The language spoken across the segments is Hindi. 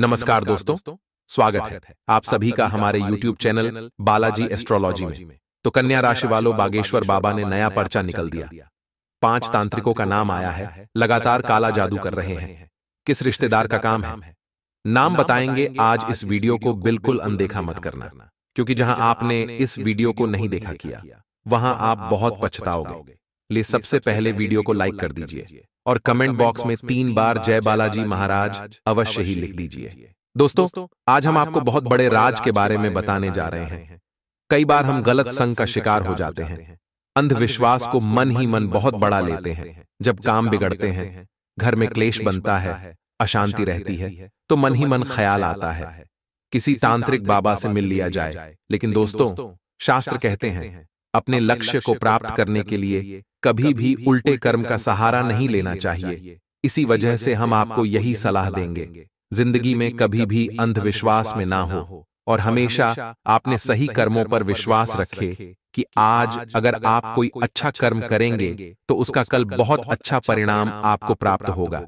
नमस्कार दोस्तों स्वागत है आप सभी का हमारे यूट्यूब चैनल बालाजी एस्ट्रोलॉजी में तो, तो कन्या राशि वालों बागेश्वर बाबा ने नया पर्चा निकल दिया पांच तांत्रिकों का नाम आया है लगातार काला जादू कर रहे हैं किस रिश्तेदार का काम है नाम बताएंगे आज इस वीडियो को बिल्कुल अनदेखा मत करना क्योंकि जहां आपने इस वीडियो को नहीं देखा किया वहां आप बहुत पछताओगे ले सबसे पहले वीडियो को लाइक कर दीजिए और कमेंट बॉक्स में तीन बार जय बालाजी महाराज अवश्य ही लिख दीजिए दोस्तों आज हम आपको बहुत बड़े राज के बारे में बताने जा रहे हैं कई बार हम गलत संघ का शिकार हो जाते हैं अंधविश्वास को मन ही मन बहुत बड़ा लेते हैं जब काम बिगड़ते हैं घर में क्लेश बनता है अशांति रहती है तो, तो मन ही मन ख्याल आता है किसी तांत्रिक बाबा से मिल लिया जाए लेकिन दोस्तों शास्त्र कहते हैं अपने लक्ष्य को प्राप्त करने के लिए कभी भी उल्टे कर्म का सहारा नहीं लेना चाहिए इसी वजह से हम आपको यही सलाह देंगे जिंदगी में कभी भी अंधविश्वास में ना हो और हमेशा आपने सही कर्मों पर विश्वास रखे कि आज अगर आप कोई अच्छा, अच्छा कर्म करेंगे तो, तो उसका कल बहुत अच्छा, अच्छा परिणाम आपको प्राप्त होगा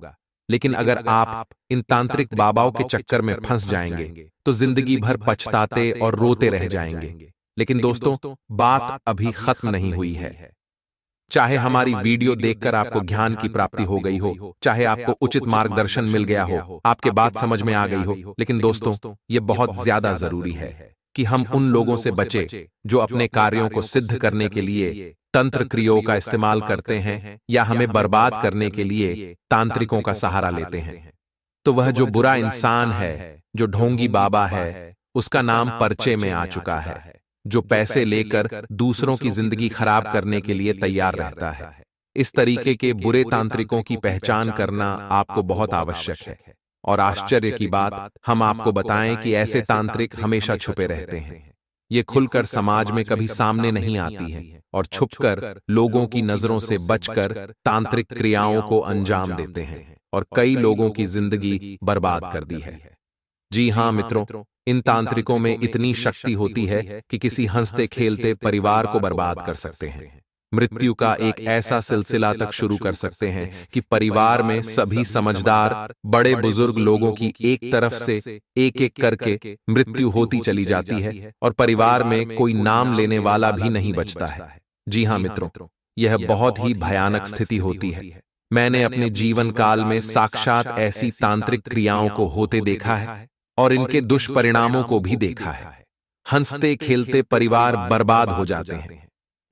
लेकिन अगर आप इन तांत्रिक बाबाओं के चक्कर में फंस जाएंगे तो, तो जिंदगी भर पछताते और रोते रह जाएंगे लेकिन दोस्तों बात अभी खत्म नहीं हुई है चाहे हमारी वीडियो देखकर आपको ज्ञान की प्राप्ति हो गई हो चाहे आपको उचित मार्गदर्शन मिल गया हो आपके बात समझ में आ गई हो लेकिन दोस्तों ये बहुत ज्यादा जरूरी है कि हम उन लोगों से बचे जो अपने कार्यों को सिद्ध करने के लिए तंत्र क्रियाओं का इस्तेमाल करते हैं या हमें बर्बाद करने के लिए तांत्रिकों का सहारा लेते हैं तो वह तो जो बुरा इंसान है जो ढोंगी बाबा है उसका नाम पर्चे में आ चुका है जो पैसे लेकर दूसरों की जिंदगी खराब करने के लिए तैयार रहता है इस तरीके के बुरे तांत्रिकों की पहचान करना आपको बहुत आवश्यक है और आश्चर्य की बात हम आपको बताएं कि ऐसे तांत्रिक हमेशा छुपे रहते हैं ये खुलकर समाज में कभी सामने नहीं आती है और छुपकर लोगों की नजरों से बचकर तांत्रिक क्रियाओं को अंजाम देते हैं और कई लोगों की जिंदगी बर्बाद कर दी है जी हाँ मित्रों इन तांत्रिकों में इतनी शक्ति होती है कि किसी हंसते खेलते परिवार को बर्बाद कर सकते हैं मृत्यु का एक ऐसा सिलसिला तक शुरू कर सकते हैं कि परिवार में सभी समझदार बड़े बुजुर्ग लोगों की एक तरफ से एक एक करके मृत्यु होती चली जाती है और परिवार में कोई नाम लेने वाला भी नहीं बचता है जी हाँ, हाँ मित्रों यह बहुत ही भयानक स्थिति होती है मैंने अपने जीवन काल में साक्षात ऐसी तांत्रिक क्रियाओं को होते देखा है और इनके दुष्परिणामों को भी देखा है हंसते खेलते परिवार बर्बाद हो जाते हैं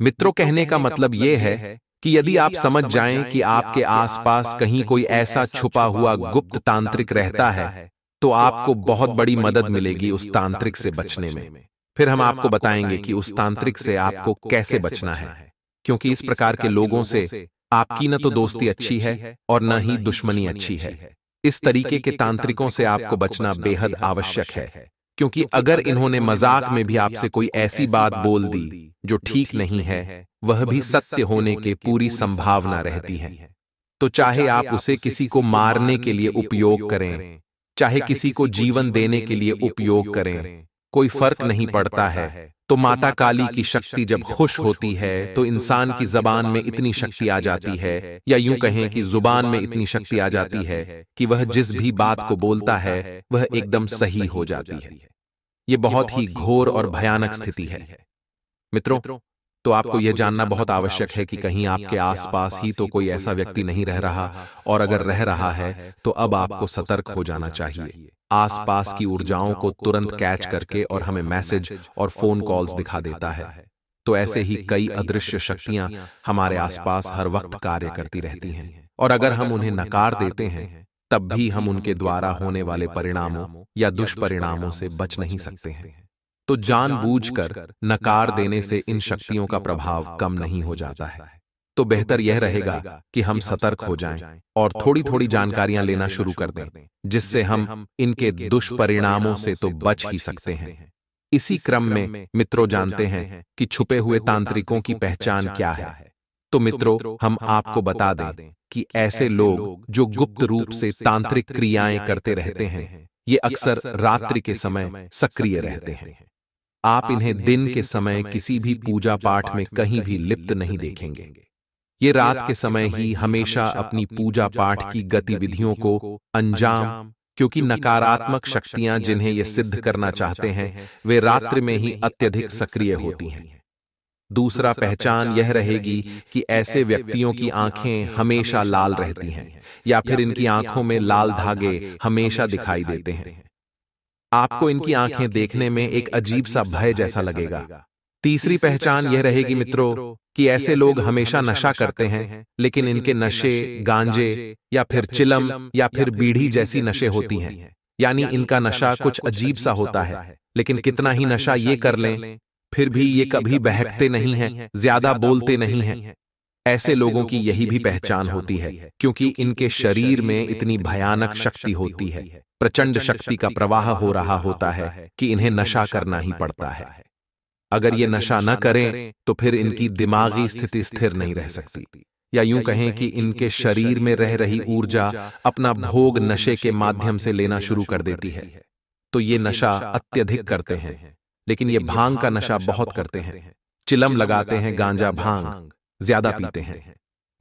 मित्रों कहने का मतलब, मतलब यह है कि यदि आप समझ जाएं कि आपके आसपास कहीं कोई ऐसा छुपा हुआ गुप्त तांत्रिक रहता है तो, तो आपको बहुत बड़ी मदद मिलेगी उस तांत्रिक से बचने में फिर हम आपको बताएंगे कि उस तांत्रिक से आपको कैसे बचना है क्योंकि इस प्रकार के लोगों से आपकी न तो, तो दोस्ती अच्छी है और न ही दुश्मनी अच्छी है इस तरीके के तांत्रिकों से आपको बचना बेहद आवश्यक है क्योंकि अगर इन्होंने मजाक में भी आपसे कोई ऐसी बात बोल दी जो ठीक नहीं है वह भी सत्य होने के पूरी संभावना रहती है तो, तो चाहे आप उसे किसी को मारने के लिए उपयोग करें चाहे किसी को जीवन देने के लिए उपयोग करें कोई फर्क नहीं पड़ता है तो, तो माता काली की शक्ति जब खुश होती है तो, तो इंसान की जबान में इतनी शक्ति आ जाती है या यूं कहें कि जुबान में इतनी शक्ति आ जाती है कि वह जिस भी बात को बोलता है वह एकदम सही हो जाती है ये बहुत ही घोर और भयानक स्थिति है मित्रों तो, तो आपको यह जानना बहुत आवश्यक है कि कहीं आपके आसपास ही तो कोई ऐसा व्यक्ति नहीं रह रहा और अगर रह रहा है तो अब आपको सतर्क हो जाना चाहिए आसपास की ऊर्जाओं को तुरंत कैच करके और हमें मैसेज और फोन कॉल्स दिखा देता है तो, तो ऐसे ही कई अदृश्य शक्तियां हमारे आसपास हर वक्त कार्य करती रहती हैं और अगर हम उन्हें नकार देते हैं तब भी हम उनके द्वारा होने वाले परिणामों या दुष्परिणामों से बच नहीं सकते हैं तो, तो जानबूझकर नकार देने से इन शक्तियों का प्रभाव कम नहीं हो जाता है तो बेहतर यह रहेगा कि हम सतर्क हो जाएं और थोड़ी थोड़ी जानकारियां लेना शुरू कर दें जिससे हम इनके दुष्परिणामों तो से तो बच ही सकते हैं इसी क्रम में मित्रों जानते हैं कि छुपे हुए तांत्रिकों की पहचान क्या है तो, तो मित्रों हम आपको बता दें कि ऐसे लोग जो गुप्त रूप से तांत्रिक क्रियाएं करते रहते हैं ये अक्सर रात्रि के समय सक्रिय रहते हैं आप इन्हें दिन के समय किसी भी पूजा पाठ में कहीं भी लिप्त नहीं देखेंगे ये रात के समय ही हमेशा अपनी पूजा पाठ की गतिविधियों को अंजाम क्योंकि नकारात्मक शक्तियां जिन्हें ये सिद्ध करना चाहते हैं वे रात्रि में ही अत्यधिक सक्रिय होती हैं दूसरा पहचान यह रहेगी कि ऐसे व्यक्तियों की आंखें हमेशा लाल रहती हैं या फिर इनकी आंखों में लाल धागे हमेशा दिखाई देते हैं आपको इनकी आंखें देखने में एक अजीब सा भय जैसा लगेगा तीसरी पहचान यह रहेगी मित्रों कि ऐसे लोग हमेशा नशा करते हैं लेकिन इनके नशे गांजे या फिर चिलम या फिर बीढ़ी जैसी नशे होती हैं यानी इनका नशा कुछ अजीब सा होता है लेकिन कितना ही नशा ये कर लें फिर भी ये कभी बहकते नहीं हैं ज्यादा बोलते नहीं हैं ऐसे लोगों की यही भी पहचान होती है क्योंकि इनके शरीर में इतनी भयानक शक्ति होती है प्रचंड शक्ति का प्रवाह हो रहा होता है कि इन्हें नशा करना ही पड़ता है अगर ये नशा न करें तो फिर तो इनकी दिमागी स्थिति स्थिर नहीं रह सकती या यूं कहें कि इनके शरीर में रह रही ऊर्जा अपना भोग नशे के माध्यम से लेना शुरू कर देती है तो ये नशा अत्यधिक करते हैं लेकिन ये भांग का नशा बहुत करते हैं चिलम लगाते हैं गांजा भांग ज्यादा पीते हैं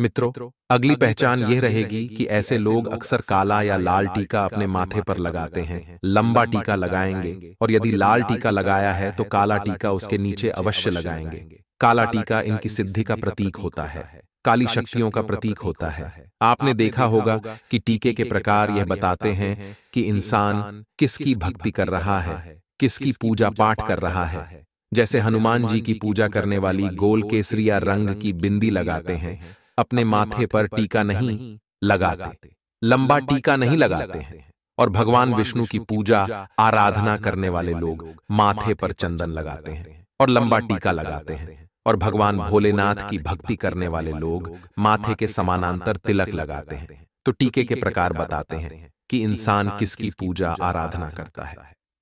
मित्रों अगली पहचान यह रहेगी कि ऐसे लोग अक्सर काला या लाल टीका अपने माथे पर लगाते हैं लंबा टीका लगाएंगे और यदि लाल टीका लगाया है तो, तो काला टीका उसके नीचे अवश्य लगाएंगे काला टीका इनकी सिद्धि का प्रतीक होता है काली शक्तियों का प्रतीक होता है आपने देखा होगा कि टीके के प्रकार यह बताते हैं कि इंसान किसकी भक्ति कर रहा है किसकी पूजा पाठ कर रहा है जैसे हनुमान जी की पूजा करने वाली गोल केसरिया रंग की बिंदी लगाते हैं अपने माथे पर टीका नहीं लगाते लंबा टीका नहीं लगाते हैं और भगवान विष्णु की पूजा आराधना करने वाले लोग माथे पर चंदन लगाते हैं और लंबा टीका लगाते हैं और भगवान भोलेनाथ की भक्ति करने वाले लोग माथे के समानांतर तिलक लगाते हैं तो, तो टीके के प्रकार बताते हैं कि इंसान किसकी पूजा आराधना करता है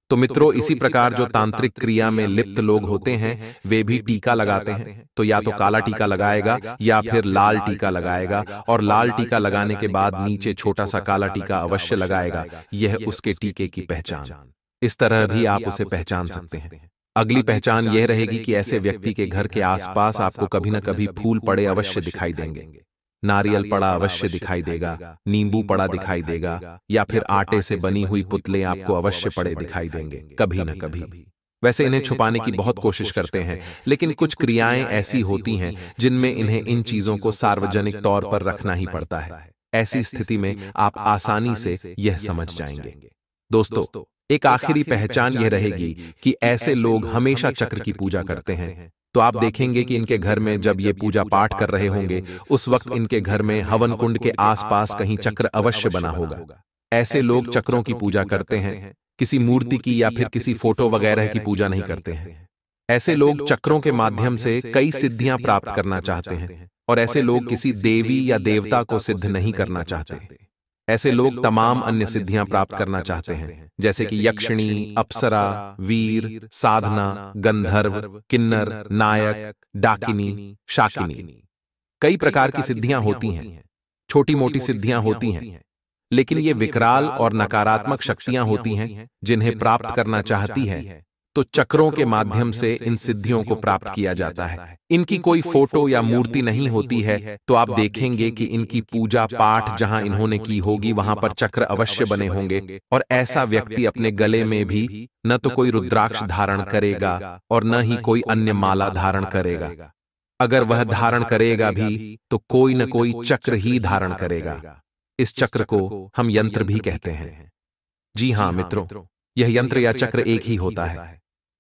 तो, तो मित्रों इसी प्रकार जो तांत्रिक क्रिया में लिप्त लोग होते हैं वे भी टीका लगाते हैं तो या तो, तो काला टीका लगाएगा या फिर लाल टीका लगाएगा और लाल टीका लगाने के बाद नीचे छोटा सा काला टीका अवश्य लगाएगा यह उसके टीके की पहचान इस तरह भी आप उसे पहचान सकते हैं अगली पहचान यह रहेगी कि ऐसे व्यक्ति के घर के आसपास आपको कभी न कभी फूल पड़े अवश्य दिखाई देंगे नारियल पड़ा अवश्य दिखाई देगा नींबू पड़ा दिखाई देगा या फिर आटे से बनी हुई पुतले आपको अवश्य पड़े दिखाई देंगे कभी न कभी वैसे इन्हें छुपाने की बहुत कोशिश करते हैं लेकिन कुछ क्रियाएं ऐसी होती हैं जिनमें इन्हें इन चीजों को सार्वजनिक तौर पर रखना ही पड़ता है ऐसी स्थिति में आप आसानी से यह समझ जाएंगे दोस्तों एक आखिरी पहचान यह रहेगी कि ऐसे लोग हमेशा चक्र की पूजा करते हैं तो, तो आप देखेंगे कि इनके घर में जब ये पूजा पाठ कर रहे होंगे उस वक्त इनके घर में हवन कुंड के आसपास कहीं चक्र अवश्य बना होगा ऐसे लोग चक्रों की पूजा करते हैं किसी मूर्ति की या फिर किसी फोटो वगैरह की पूजा नहीं करते हैं ऐसे लोग चक्रों के माध्यम से कई सिद्धियां प्राप्त करना चाहते हैं और ऐसे लोग किसी देवी या देवता को सिद्ध नहीं करना चाहते ऐसे लोग तमाम अन्य सिद्धियां प्राप्त करना चाहते हैं जैसे कि यक्षिणी अप्सरा वीर साधना गंधर्व किन्नर नायक डाकिनी शाकिनी कई प्रकार की सिद्धियां होती हैं छोटी मोटी सिद्धियां होती हैं लेकिन ये विकराल और नकारात्मक शक्तियां होती हैं जिन्हें प्राप्त करना चाहती है तो चक्रों के माध्यम से इन सिद्धियों को प्राप्त किया जाता है इनकी कोई फोटो या मूर्ति नहीं होती है तो आप तो देखेंगे कि इनकी पूजा पाठ जहां इन्होंने की होगी वहां पर चक्र अवश्य बने होंगे और ऐसा व्यक्ति अपने गले में भी न तो, तो कोई रुद्राक्ष धारण करेगा और न ही कोई अन्य माला धारण करेगा अगर वह धारण करेगा भी तो कोई न कोई चक्र ही धारण करेगा इस चक्र को हम यंत्र भी कहते हैं जी हाँ मित्रों यह यंत्र या चक्र एक ही होता है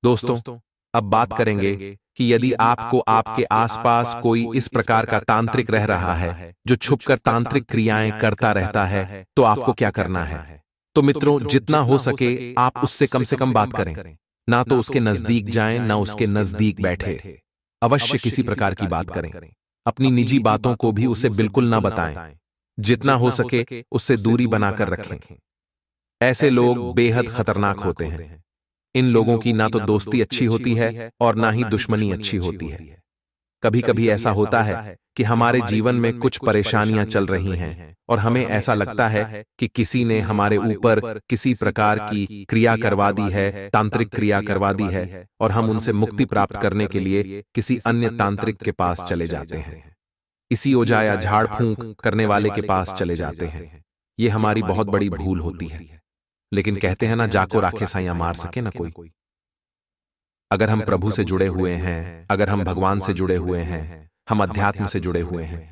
दोस्तों अब बात करेंगे कि यदि आपको आपके आसपास कोई इस प्रकार का तांत्रिक रह रहा है जो छुपकर तांत्रिक क्रियाएं करता रहता है तो, तो आपको क्या करना है तो, तो मित्रों जितना हो सके आप उससे कम से कम बात करें ना तो, तो उसके नजदीक जाएं ना उसके नजदीक बैठे अवश्य किसी प्रकार की बात करें अपनी निजी बातों को भी उसे बिल्कुल ना बताएं जितना हो सके उससे दूरी बनाकर रखें ऐसे लोग बेहद खतरनाक होते हैं इन लोगों की तो ना तो दोस्ती अच्छी होती है और ना ही दुश्मनी अच्छी होती है कभी कभी ऐसा होता है कि हमारे जीवन में कुछ परेशानियां चल रही हैं और हमें ऐसा लगता है कि किसी ने हमारे ऊपर किसी प्रकार की क्रिया करवा दी है तांत्रिक क्रिया करवा दी है और हम उनसे मुक्ति प्राप्त करने के लिए किसी अन्य तांत्रिक के पास चले जाते हैं इसी ओजाया झाड़ फूंक करने वाले के पास चले जाते हैं ये हमारी बहुत बड़ी भूल होती है लेकिन कहते हैं ना जाको राखे साइया मार सके ना कोई अगर हम प्रभु से जुड़े हुए हैं अगर हम भगवान से जुड़े हुए हैं हम अध्यात्म से जुड़े हुए हैं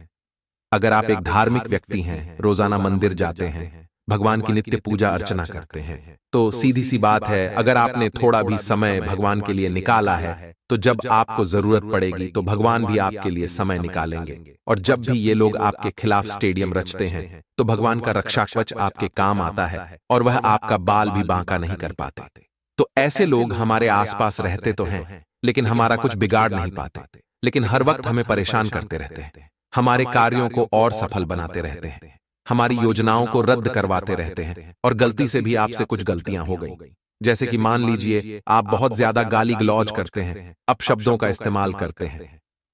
अगर आप एक धार्मिक व्यक्ति हैं रोजाना मंदिर जाते हैं भगवान की नित्य पूजा अर्चना करते हैं तो, तो सीधी सी बात है अगर आपने थोड़ा भी समय भगवान के लिए निकाला है तो, तो जब आपको जरूरत पड़ेगी तो, तो भगवान भी आपके लिए समय निकालेंगे और जब भी ये लोग आपके खिलाफ स्टेडियम रचते हैं तो भगवान का रक्षा कवच आपके काम आता है और वह आपका बाल भी बांका नहीं कर पाते तो ऐसे लोग हमारे आसपास रहते तो हैं लेकिन हमारा कुछ बिगाड़ नहीं पाते लेकिन हर वक्त हमें परेशान करते रहते हैं हमारे कार्यों को और सफल बनाते रहते हैं हमारी योजनाओं को रद्द करवाते रहते हैं और गलती से भी आपसे कुछ गलतियां हो गई जैसे कि मान लीजिए आप बहुत ज्यादा गाली गलौज करते हैं शब्दों का इस्तेमाल करते हैं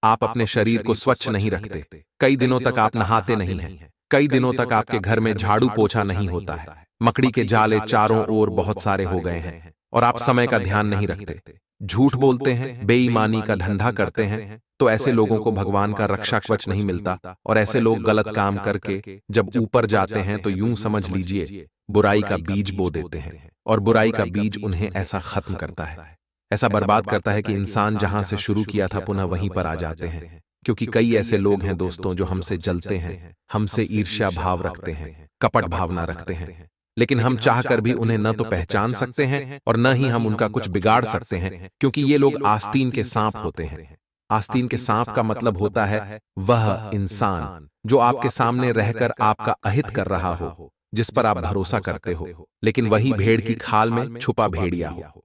आप अपने शरीर को स्वच्छ नहीं रखते कई दिनों तक आप नहाते नहीं हैं कई दिनों तक आपके घर में झाड़ू पोछा नहीं होता है मकड़ी के जाले चारों ओर बहुत सारे हो गए हैं और आप समय का ध्यान नहीं रखते झूठ बोलते हैं बेईमानी का धंधा करते हैं तो, तो ऐसे लोगों को भगवान का रक्षा कवच नहीं मिलता और ऐसे लोग गलत काम करके जब ऊपर जाते हैं तो, तो यूं समझ लीजिए बुराई का बीज बो देते हैं और बुराई का बीज उन्हें ऐसा खत्म करता है ऐसा बर्बाद करता है कि इंसान जहां से शुरू किया था पुनः वहीं पर आ जाते हैं क्योंकि कई ऐसे लोग हैं दोस्तों जो हमसे जलते हैं हमसे ईर्ष्या भाव रखते हैं कपट भावना रखते हैं लेकिन हम चाह कर भी उन्हें न तो, तो पहचान सकते हैं और न ही हम उनका कुछ बिगाड़ सकते हैं क्योंकि ये लोग आस्तीन के सांप होते हैं आस्तीन के सांप का मतलब, मतलब होता है वह इंसान जो आपके सामने रहकर आपका अहित कर रहा हो जिस पर आप भरोसा करते हो लेकिन वही भेड़ की खाल में छुपा भेड़िया हो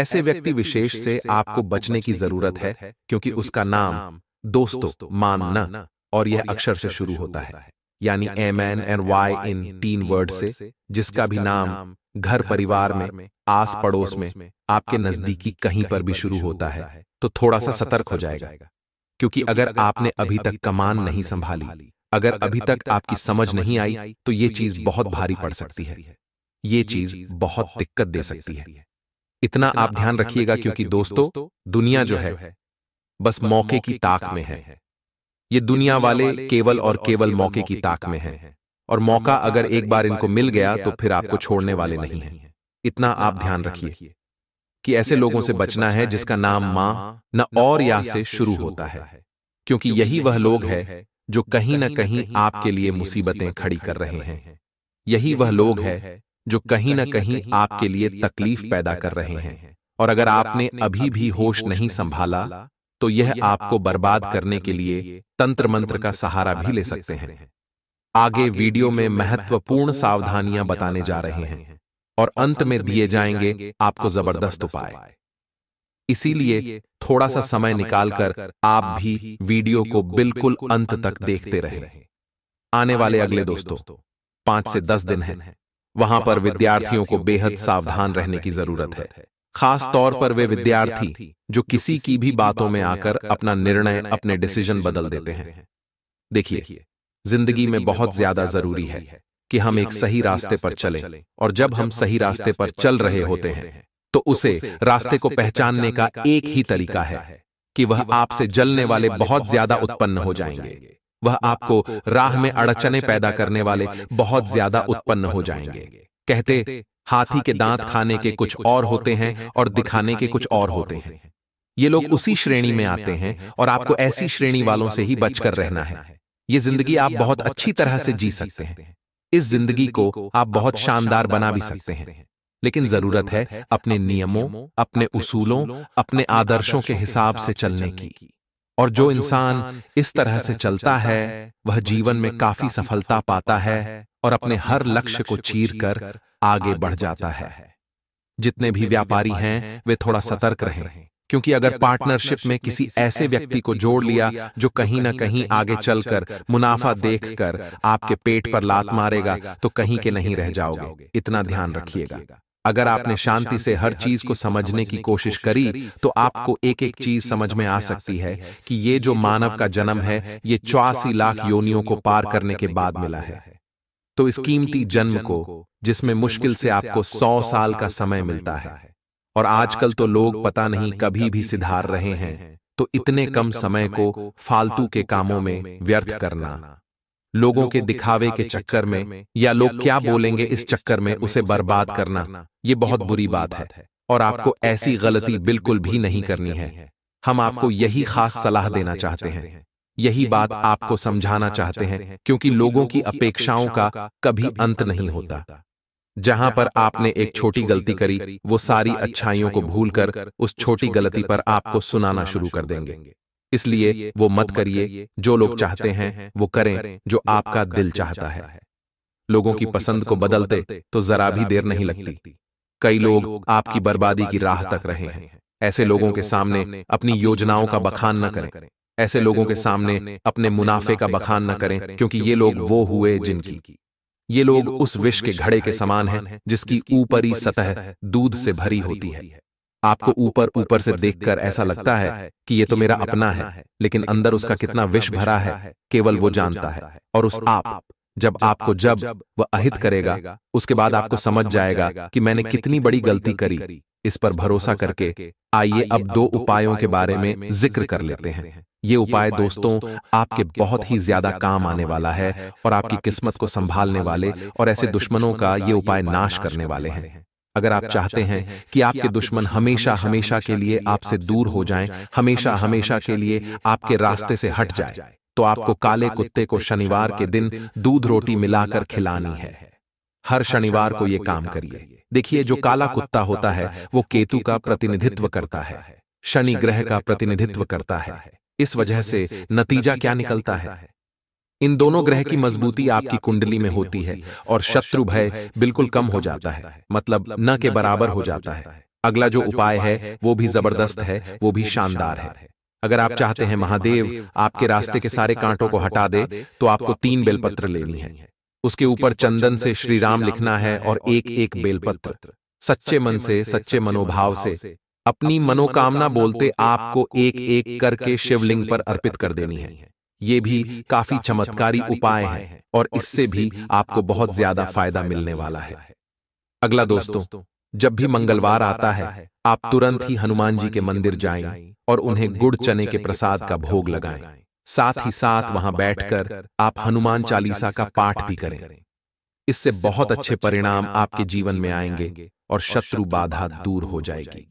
ऐसे व्यक्ति विशेष से आपको बचने की जरूरत है क्योंकि उसका नाम दोस्तों मानना और यह अक्षर से शुरू होता है यानी एम एन एन वाई इन तीन वर्ड से जिसका भी नाम घर परिवार में आस पड़ोस में आपके नजदीकी कहीं पर भी शुरू होता है तो थोड़ा सा सतर्क हो जाएगा क्योंकि अगर आपने अभी तक कमान नहीं संभाली अगर अभी तक आपकी समझ नहीं आई तो ये तो चीज बहुत भारी पड़ सकती है ये चीज बहुत दिक्कत दे सकती है इतना आप ध्यान रखिएगा क्योंकि दोस्तों दुनिया जो है बस मौके की ताक में है ये दुनिया वाले केवल और केवल मौके की ताक में हैं और मौका अगर एक बार इनको मिल गया तो, तो फिर आपको छोड़ने वाले नहीं हैं इतना आप ध्यान रखिए कि ऐसे लोगों से बचना है जिसका नाम मां न और या से शुरू होता है क्योंकि यही वह लोग है जो कहीं ना कहीं आपके लिए मुसीबतें खड़ी कर रहे हैं यही वह लोग है जो कहीं ना कहीं आपके लिए तकलीफ पैदा कर रहे हैं और अगर आपने अभी भी होश नहीं संभाला तो, तो यह आपको बर्बाद करने के लिए तंत्र मंत्र का सहारा भी ले सकते हैं आगे वीडियो में महत्वपूर्ण सावधानियां बताने जा रहे हैं और अंत में दिए जाएंगे आपको जबरदस्त उपाय इसीलिए थोड़ा सा समय निकालकर आप भी वीडियो को बिल्कुल अंत तक देखते रहे आने वाले अगले दोस्तों पांच से दस दिन हैं वहां पर विद्यार्थियों को बेहद सावधान रहने की जरूरत है खास तौर पर वे विद्यार्थी जो किसी की भी बातों में आकर अपना निर्णय अपने डिसीजन बदल देते हैं देखिए जिंदगी में बहुत ज्यादा जरूरी है कि हम एक सही रास्ते पर चलें और जब हम सही रास्ते पर चल रहे होते हैं तो, तो उसे रास्ते को पहचानने का एक ही तरीका है कि वह आपसे जलने वाले बहुत ज्यादा उत्पन्न हो जाएंगे वह आपको राह में अड़चने पैदा करने वाले बहुत ज्यादा उत्पन्न हो जाएंगे कहते हाथी के दांत खाने के कुछ और होते हैं और दिखाने के कुछ और होते हैं ये लोग उसी श्रेणी में आते हैं और आपको ऐसी श्रेणी वालों से ही बचकर रहना है ये जिंदगी आप बहुत अच्छी तरह से जी सकते हैं इस जिंदगी को आप बहुत शानदार बना भी सकते हैं लेकिन जरूरत है अपने नियमों अपने उसूलों अपने आदर्शों के हिसाब से चलने की और जो इंसान इस तरह से चलता है वह जीवन में काफी सफलता पाता है और अपने हर लक्ष्य को चीर कर आगे बढ़ जाता है जितने भी व्यापारी हैं वे थोड़ा सतर्क रहे क्योंकि अगर पार्टनरशिप में किसी ऐसे व्यक्ति को जोड़ लिया जो कहीं ना कहीं आगे चलकर मुनाफा देखकर आपके पेट पर लात मारेगा तो, तो कहीं के नहीं रह जाओगे इतना ध्यान रखिएगा अगर आपने शांति से हर चीज को समझने की कोशिश करी तो, तो आपको एक एक चीज समझ में आ सकती है कि ये जो मानव का जन्म है ये चौरासी लाख योनियों को पार करने के बाद मिला है तो इस तो कीमती जन्म को जिसमें मुश्किल से आपको सौ साल का समय मिलता है और आजकल तो, तो लोग पता नहीं कभी भी सिधार रहे हैं तो इतने कम समय को फालतू के कामों में व्यर्थ करना लोगों के दिखावे के चक्कर में या लोग क्या बोलेंगे इस चक्कर में उसे बर्बाद करना ये बहुत बुरी बात है और आपको ऐसी गलती बिल्कुल भी नहीं करनी है हम आपको यही खास सलाह देना चाहते हैं यही बात आपको समझाना चाहते हैं क्योंकि लोगों की अपेक्षाओं का कभी अंत नहीं होता जहां पर आपने एक छोटी गलती करी वो सारी अच्छाइयों को भूलकर उस छोटी गलती पर आपको सुनाना शुरू कर देंगे इसलिए वो मत करिए जो लोग चाहते हैं वो करें जो आपका दिल चाहता है लोगों की पसंद को बदलते तो, तो जरा भी देर नहीं लगती कई लोग आपकी बर्बादी की राह तक रहे हैं ऐसे लोगों के सामने अपनी योजनाओं का बखान न करें ऐसे लोगों के सामने अपने मुनाफे का बखान न करें क्योंकि ये लोग वो हुए जिनकी ये लोग उस विष के घड़े के समान हैं जिसकी ऊपरी सतह दूध से भरी होती है आपको ऊपर ऊपर से देखकर ऐसा लगता है कि ये तो, तो मेरा अपना है लेकिन अंदर उसका कितना विष भरा है केवल वो जानता है और उस आप जब आपको जब वह अहित करेगा उसके बाद आपको समझ जाएगा कि मैंने कितनी बड़ी गलती करी इस पर भरोसा करके आइए अब दो उपायों के बारे में जिक्र कर लेते हैं ये उपाय दोस्तों आपके बहुत ही ज्यादा काम आने वाला है और आपकी किस्मत को संभालने वाले और ऐसे दुश्मनों का ये उपाय नाश करने वाले हैं अगर आप चाहते हैं कि आपके दुश्मन हमेशा हमेशा के लिए आपसे दूर हो जाएं, हमेशा हमेशा के लिए आपके रास्ते से हट जाए तो, तो आपको काले कुत्ते को शनिवार के दिन दूध रोटी मिलाकर खिलानी है हर शनिवार को ये काम करिए देखिए जो काला कुत्ता होता है वो केतु का प्रतिनिधित्व करता है शनि ग्रह का प्रतिनिधित्व करता है इस वजह से नतीजा क्या निकलता है इन दोनों ग्रह की मजबूती आपकी कुंडली में होती है और शत्रु भय बिल्कुल कम हो जाता है मतलब, मतलब न के बराबर हो जाता है अगला जो उपाय है वो भी जबरदस्त है वो भी शानदार है अगर आप चाहते हैं महादेव आपके रास्ते के सारे कांटों को हटा दे तो आपको तो तीन बेलपत्र लेनी है उसके ऊपर चंदन से श्री राम लिखना है और एक एक बेलपत्र सच्चे मन से सच्चे मनोभाव से अपनी मनोकामना बोलते आपको एक एक करके शिवलिंग पर अर्पित कर देनी है ये भी काफी चमत्कारी उपाय हैं और इससे भी आपको बहुत ज्यादा फायदा मिलने वाला है अगला दोस्तों जब भी मंगलवार आता है आप तुरंत ही हनुमान जी के मंदिर जाएं और उन्हें गुड़ चने के प्रसाद का भोग लगाएं साथ ही साथ वहां बैठकर आप हनुमान चालीसा का पाठ भी करें इससे बहुत अच्छे परिणाम आपके जीवन में आएंगे और शत्रु बाधा दूर हो जाएगी